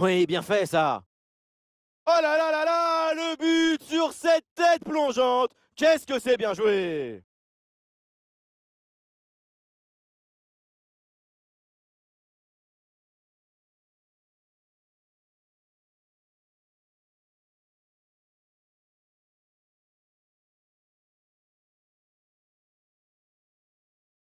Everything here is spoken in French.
Oui, bien fait ça. Oh là là là là, le but sur cette tête plongeante. Qu'est-ce que c'est bien joué